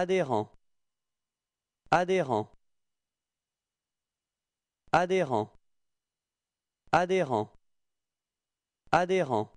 Adhérent adhérent adhérent adhérent adhérent